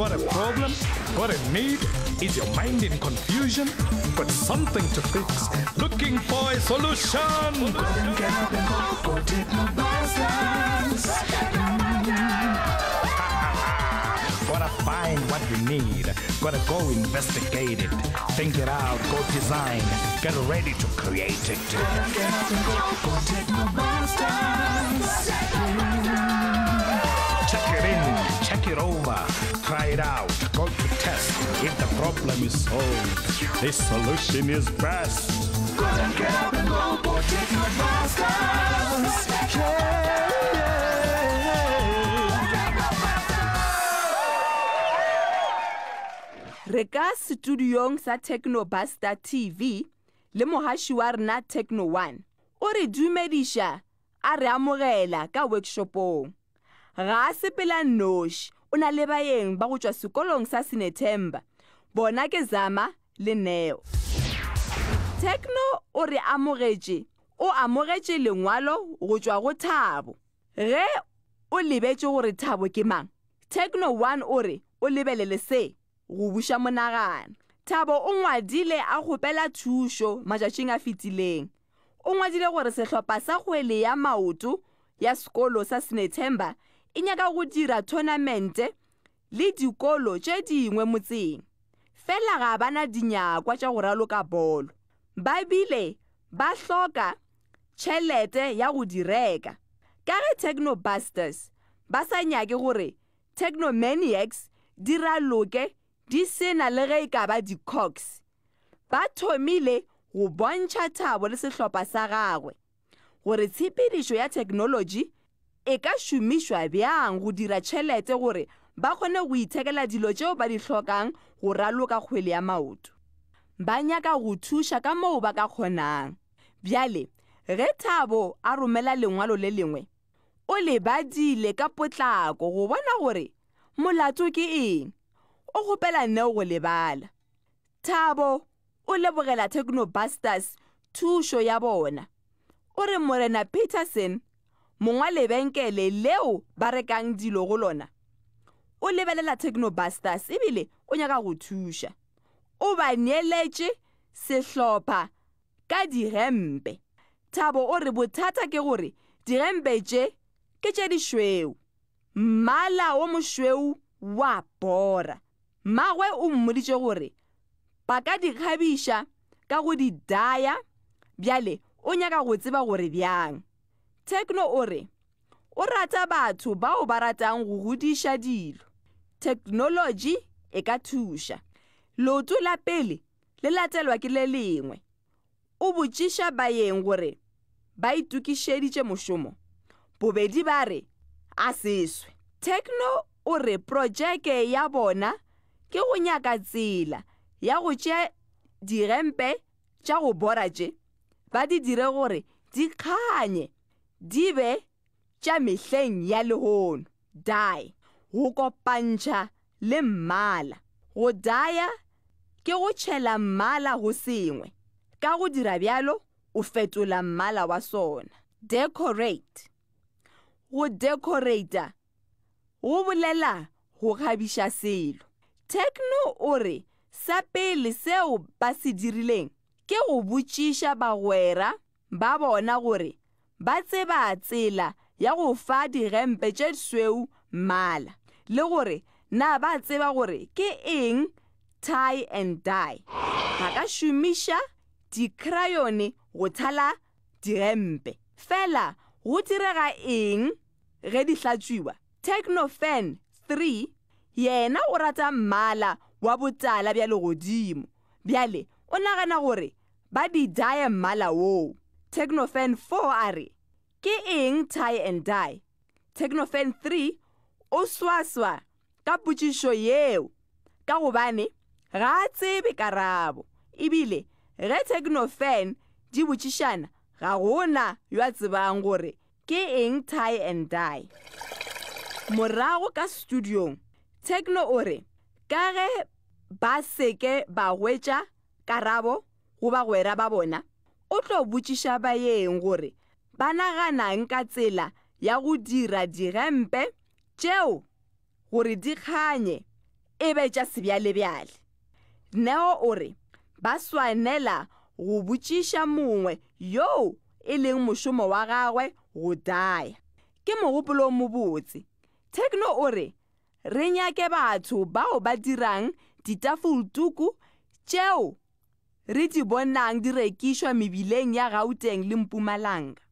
Got a problem? Got a need? Is your mind in confusion? Got something to fix? Looking for a solution? Gotta find what you need. Gotta go investigate it. Think it out. Go design. Get ready to create it check it over, try it out, go to test. If the problem is solved, the solution is best. and re ka sa techno buster tv le mogaši wa rena techno one o re dumediša a re amogela ka workshopong ga sepela noši o na le baeng ba go tšwa sekolong sa senethemba bona ke zama le neo techno o re amogetše o amogetše lengwalo go tšwa go thabo ge o lebetše gore thabo ke mang techno 1 o re o lebelele se go buša monagana thabo o ngwadile a kgopela thušo matšatšing a fetileng o ngwadile gore sehlopha sa kgwele ya maoto ya sekolo sa senethemba e nyaka go dira tournamente le dikolo tše dingwe motseng fela ga bana dinyakwa tša go raloka bolo ba bile ba hloka tšhelete ya go di reka ka ge technobusters ba sa nyake gore technomaniacs di raloke di sena le ge e ka ba dicox ba thomile go bontšha thabo le sehlopha sa gagwe gore tshepedišo ya thekenoloji e ka šomišwa bjang go dira tšhelete gore ba kgone go ithekela dilo tšeo ba di tlhokang go raloka kgwele ya maoto ba nyaka go thuša ka moo ba ka kgonang bjale ge thabo a romela lengwalo le lengwe o le badile ka potlako go bona gore molato ke eng o gopela neo go lebala thabo o lebogela technobusters thušo ya bona o re morena petersen monga lebenkele leo ba rekang dilo go lona o lebelela technobusters ebile o nyaka go thuša o ba neeletše sehlopha ka dihempe thabo o re bothata ke gore dihempe tše ke tše dišweu mmala o mošweu wa bora mmagwe o mmoditše gore ba ka di kgabiša ka go di daya bjale o nyaka go tseba gore bjang tekno o re o rata batho bao ba ratang go godisa dilo thekenoloji e ka thuša loto la pele le latelwa ke le lengwe o botšiša baeng gore ba itukišeditše mošomo bobedi ba re a seswe tekno o re projeke ya bona ke go nyaka tsela ya go tšea dirempe tša go bora tše ba di dire gore di kganye di be tša mehleng ya lehono die go kopantšha le mmala go daya ke go tšhela mmala go sengwe ka go dira bjalo o fetola mmala wa sona decorate go decorata go bolela go kgabiša selo techno o re sa pele seo ba se dirileng ke go botšiša bagwera ba bona gore ba tseba tsela ya go fa dirempe tse sweu mmala le gore na ba tseba gore ke eng tie and die ba ka šomiša dikrayone go thala dirempe fela go direga eng ge di tlatswiwa technofan 3 yena o rata mmala wa botala bja legodimo bjale o nagana gore ba di daye mmala woo technofan 4 a re ke eng tie and die technofan 3 o swaswa ka potšišo yeo ka gobane ga a tsebe karabo ebile ge technofan di botšišana ga gona yo a tsebang gore ke eng tie and die morago ka studiong techno o re ka ge ba seke ba hwetša karabo goba gwera ba bona o tlo botšiša baeng gore ba naganang ka tsela ya go dira digempe tšeo gore di kganye e be tša sebjalebjale neo o re ba swanela go botšiša mongwe yoo e leng mošomo wa gagwe go daya ke mogopolo o mobotse techno o re re nyake batho bao ba dirang ditafoltuku tšeo re di bonang di rekišwa mebileng ya gauteng le mpumalanga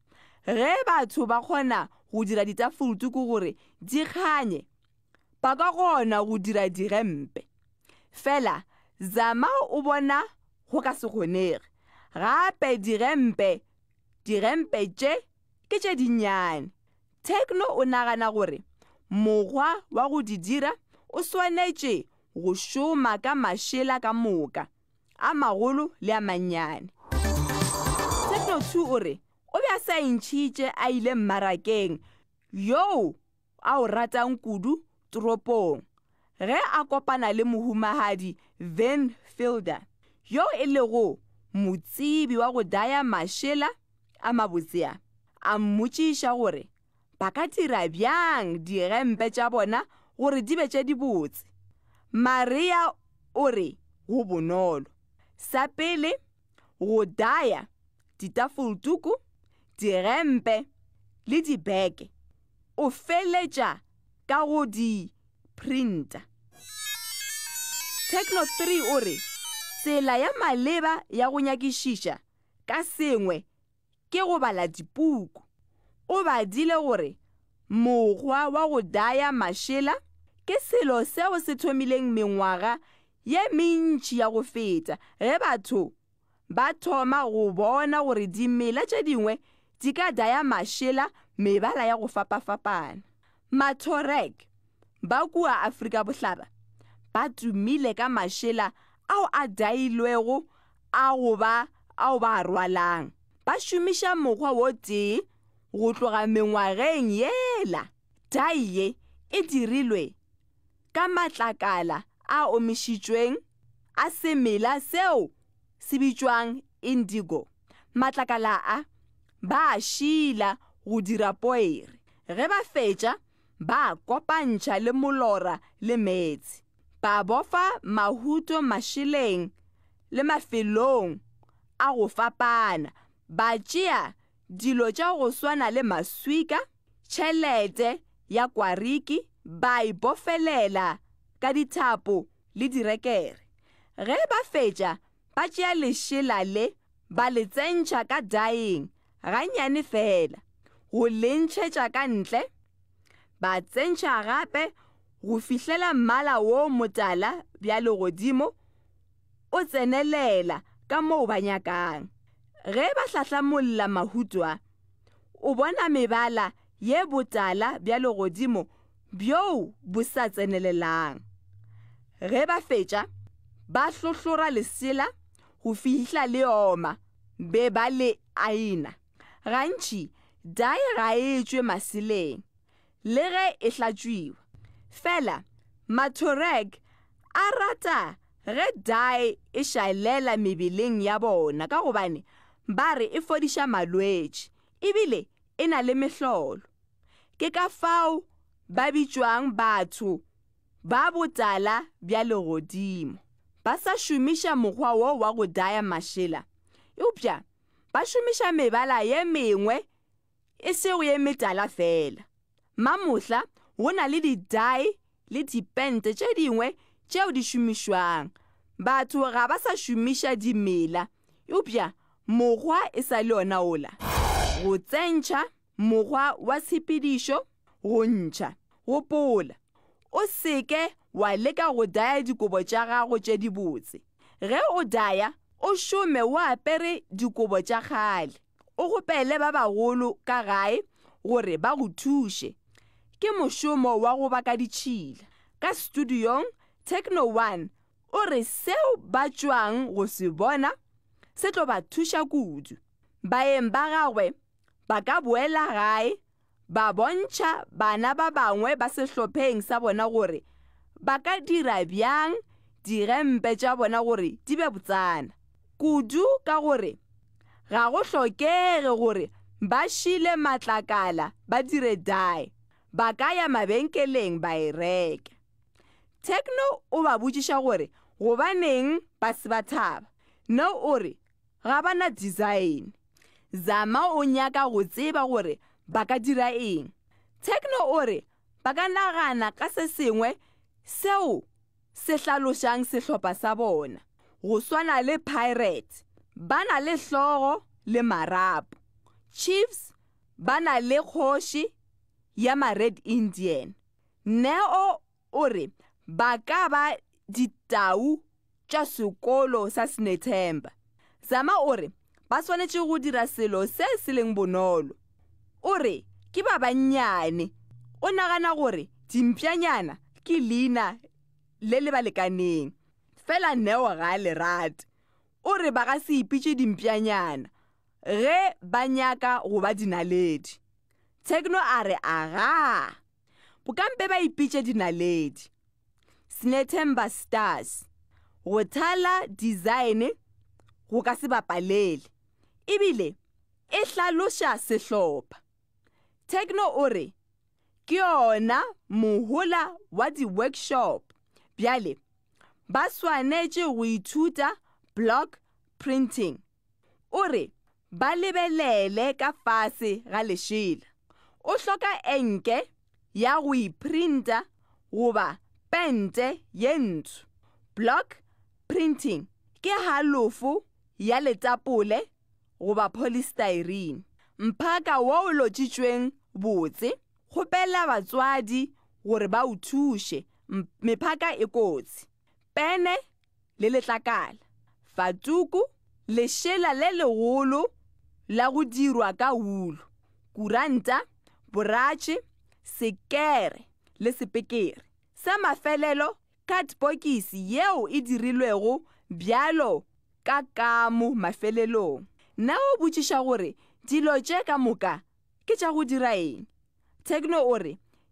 ge batho ba kgona go dira ditafolotu ko gore di kganye ba ka kgona go dira digempe fela zama o bona go ka se kgonege gape digempe digempe tše ke tše dinnyane thekno o nagana gore mokgwa wa go di dira o swanetše go šoma ka mašela ka moka a magolo le a mannyane techno 2 o re o be a sa ntšhitše a ile mmarakeng yoo a o ratang kudu toropong ge a kopana le mohumagadi van fielder yo e lego motsebi wa go daya mašela a mabotsea a mmotšiša gore ba ka dira bjang digempe tša bona gore di be tše di botse maria o re go bonolo sa pele go daya ditafolotuku dirempe le dibeke o feletša ka go di printa techno 3 o re tsela ya maleba ya go nyakišiša ka sengwe ke go bala dipuku o badile gore mogwa wa go daya mašela ke selo seo se thomileng mengwaga se ye mentši ya go feta ge batho ba thoma go bona gore dimela tše dingwe di ka daya mašela mebala ya go fapafapana mathorek ba kua afrika bohlaba ba tumile ka mašela ao a dailwego ao ba ao ba rwalang ba šomiša mokgwa wo tee go tloga mengwageng yela dai ye e dirilwe ka matlakala a omišitsweng a semela seo se bitswang indigo matlakala a ba a šila go dira poere ge ba fetša ba kopantšha le molora le metsi ba bofa mahuto mašileng le mafelong a go fapana ba tšea dilo tša go swana le maswika tšhelete ya kwariki ba e bofelela ka dithapo le direkere ge ba fetša ba tšea lešela le ba le tsentšha ka daeng gannyane fela go le ntšhetša ka ntle ba tsentšha gape go fihlela mmala wo motala bjalo godimo o tsenelela ka moo ba nyakang ge ba hlahlamolla mahutwa o bona mebala ye botala bjalo godimo bjoo bo sa tsenelelang ge ba fetša ba hlohlora lesela go fihla le oma be ba le aina gantši dae ga etswe maseleng le ge e hlatswiwa fela mathoreg a rata ge dae e šalela mebeleng ya bona ka gobane ba re e fodiša malwetše ebile e na le mehlolo ke ka fao ba bitswang batho ba botala bja legodimo ba sa šomiša mokgwa wo wa go daya mašela eupša ba šomiša mebala ye mengwe e sego ye metala fela mamohla go na le didae le dipente tše dingwe tšeo di šomišwang batho ga ba sa šomiša dimela eupša mokgwa e sa le yona ola go tsentšha mokgwa wa tshepedišo go ntšha gopola o seke wa leka go daya dikobo tša gago tše di botse ge o daya o šome o apere dikobo tša kgale o gopele ba bagolo ka gae gore ba go thuše ke mošomo wa go baka ditšhila ka studiong tekno one o re seo ba tšwang go se bona se tlo ba thuša kudu baeng ba gagwe ba ka boela gae ba bontsha bana ba bangwe ba sehlopheng sa bona gore ba ka dira bjang digempe tša bona gore di be botsana kudu ka gore ga go hlokege gore ba šile matlakala ba dire dae ba ka ya mabenkeleng ba e reke tekno o ba botšiša gore gobaneng ba se ba thaba no o re ga ba na design zama o nyaka go tseba gore ba ka dira eng techno o re ba ka nagana ka se sengwe seo se hlalošang sehlopha sa bona go swana le pirate ba na le hlogo le marapo chiefs ba na le kgoši ya ma-red indian neo o re ba ka ba ditau tša sekolo sa senethemba zama o re ba swanetše go dira selo se se leng bonolo o re ke ba bannyane o nagana gore tsimpyanyana ke leina le le ba lekaneng fela neo ga a le rate o re ba ga se ipitse dimpyanyana ge ba nyaka go ba dinaledi thekno a re aga bokampe ba ipitse dinaledi sinethemba stars go thala design go ka se bapalele ebile e hlaloša sehlopha Tegno o re ke yona mohola wa di-workshop bjale ba swanetše go ithuta block printing o re ba lebelele ka fase ga lešela o hloka enke ya go iprinta goba pente ye ntsho block printing ke halofo ya letapole goba polystyrene mphaka wo o lotšitšweng botse go pela batswadi gore ba uthuse mephaka e kotse pene le letlakala fatuku le shela le legolo la go dirwa ka hulu kuranta boratse sekere le sepekere sa mafelelo katbokisi yeo e dirilwego bjalo ka kamo mafelelong nao botšiša gore dilo tše ka moka ke tša go dira eng techno o re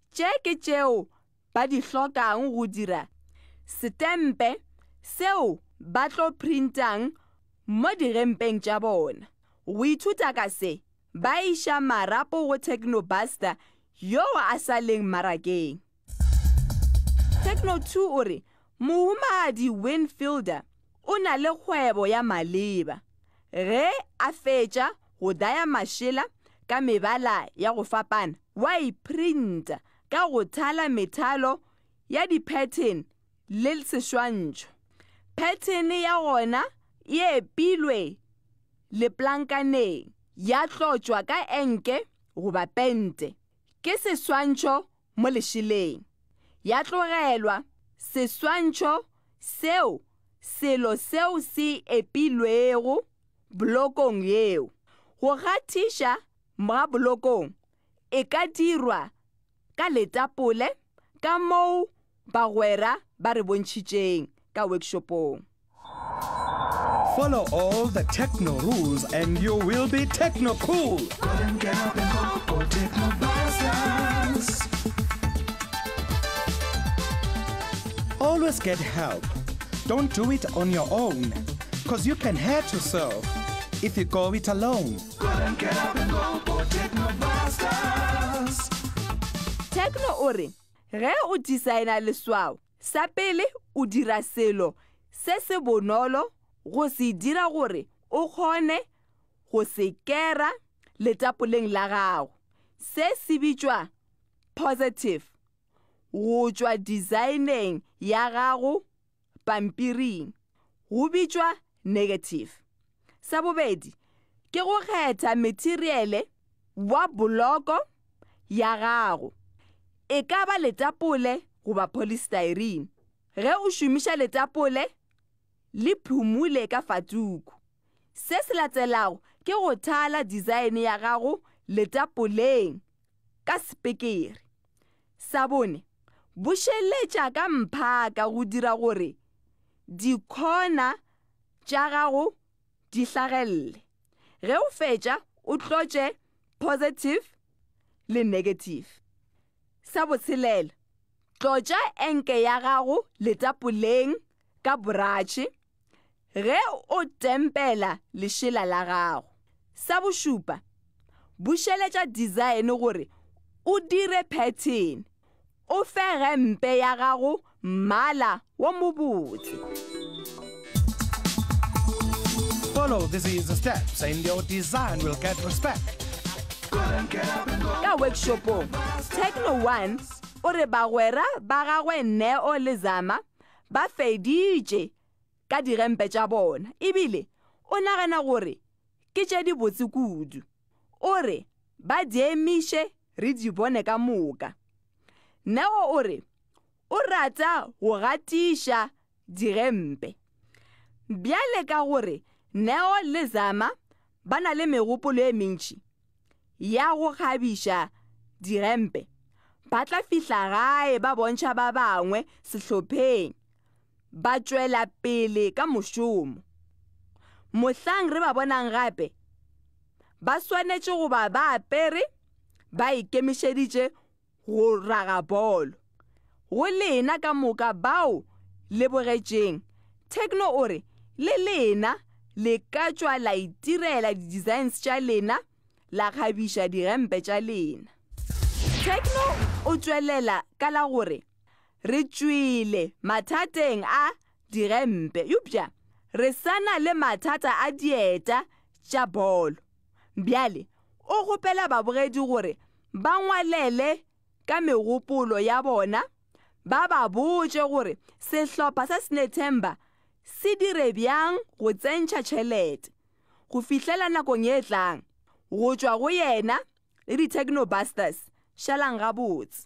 tše ke tšeo ba di hlokang go dira setempe seo ba tlo printang mo dirempeng tša bona go ithuta ka se ba iša marapo go technobuster yo a sa leng marakeng techno 2 o re mohumadi winfielder o na le kgwebo ya maleba ge a fetša go daya mašela ka mebala ya go fapana wa iprinta e ka go thala methalo ya di-pattern le seswantšho pattern ya gona e epilwe leplankaneng ya tlotswa ka enke goba pente ke seswantšho mo lešileng ya tlogelwa seswantšho seo selo seo se epilwego blokong yeo go gathiša e ka dirwa ka letapole ka moo bagwera ba re bontshitšeng ka workshopong Follow all the techno rules and you will be techno cool. Always get help. Don't do it on your own, because you can hurt yourself. if you go it alone. Couldn't get up and go for Techno Blasters. Techno Ore, re o designa leswao. Sa pele o dira selo se se bonolo go se dira gore o khone go se kera letapoleng la gago. Se se bitswa positive. Go tswa designeng ya gago pampiring. Go bitswa negative sa bobedi ke go kgetha materiale wa boloko ya gago e ka ba letapole goba polystyrene ge o šomiša letapole le phumule ka fatuku se se latselago ke go thala disaene ya gago letapoleng ka sepekere sa bone bošeletša ka mphaka go dira gore dikgona tša gago di hlagelle re o fetsa o tlotse positive le negative sa botshelela tlotsa enke ya gago letapoleng ka boratšhe ge o tempela lešela la gago sa bošupa bušeletša design gore o dire pattern o fe gempe ya gago mmala wa mobotse follow these easy steps and your design will get respect. ka workshopong techno one o re bagwera ba gagwe neo le zama ba feditše ka dirempe tša bona ebile o nagana gore ke tše di botse kudu o re ba diemiše re di bone ka moka neo o re o rata go gatiša dirempe bjale ka gore neo le zama ba na le megopolo e mentši ya go kgabiša dirempe ba tla fihla gae ba bontšha ba bangwe sehlopheng ba tswela pele ka mošomo mohlang re ba bonang gape ba swanetše goba ba apere ba ikemišeditše go raga bolo go lena ka moka bao le bogetšeng thekno o re le lena le le ka tswa la itirela di-designs tša lena la kgabiša dirempe tša lena tekno o tswelela ka la gore re tswile mathateng a dirempe upša re sana le mathata a dieta tša bolo bjale o gopela babogedi gore ba ngwalele ka megopolo ya bona ba ba botse gore sehlopha sa senetember se dire bjang go tsentšha tšhelete go fihlela nakong ye e tlang go tšwa go yena le di-technobusters šalang gabotse